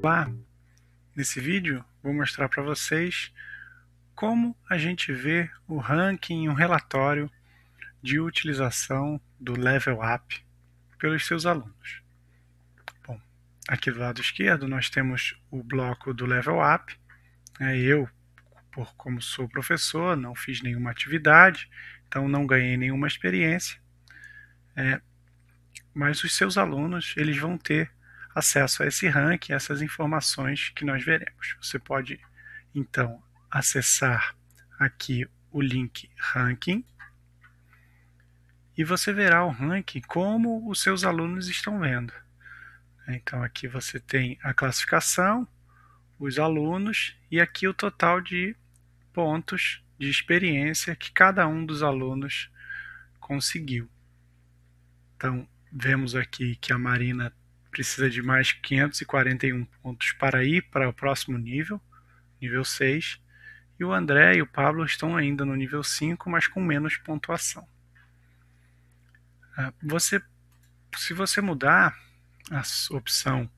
Olá! Nesse vídeo vou mostrar para vocês como a gente vê o ranking e um relatório de utilização do Level Up pelos seus alunos. Bom, aqui do lado esquerdo nós temos o bloco do Level Up. Né, eu, por como sou professor, não fiz nenhuma atividade, então não ganhei nenhuma experiência. É, mas os seus alunos eles vão ter acesso a esse ranking, essas informações que nós veremos. Você pode então acessar aqui o link ranking e você verá o ranking como os seus alunos estão vendo. Então aqui você tem a classificação, os alunos e aqui o total de pontos de experiência que cada um dos alunos conseguiu. Então vemos aqui que a Marina precisa de mais 541 pontos para ir para o próximo nível, nível 6, e o André e o Pablo estão ainda no nível 5, mas com menos pontuação. Ah, você, se você mudar a opção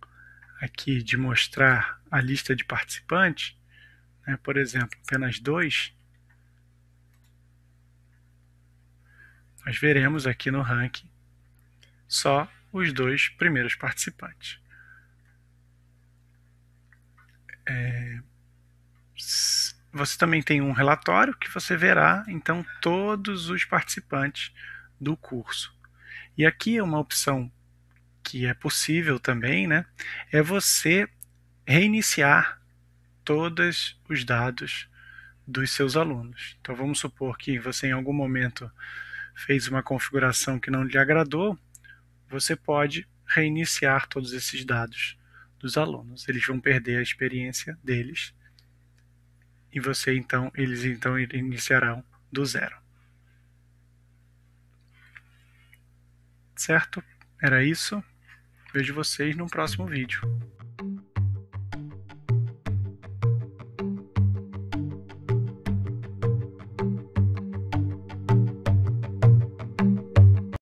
aqui de mostrar a lista de participantes, né, por exemplo, apenas dois, nós veremos aqui no ranking só os dois primeiros participantes. É, você também tem um relatório que você verá então todos os participantes do curso. E aqui é uma opção que é possível também, né? É você reiniciar todos os dados dos seus alunos. Então vamos supor que você em algum momento fez uma configuração que não lhe agradou, você pode reiniciar todos esses dados dos alunos. Eles vão perder a experiência deles e você então eles então iniciarão do zero. Certo? Era isso. Vejo vocês no próximo vídeo.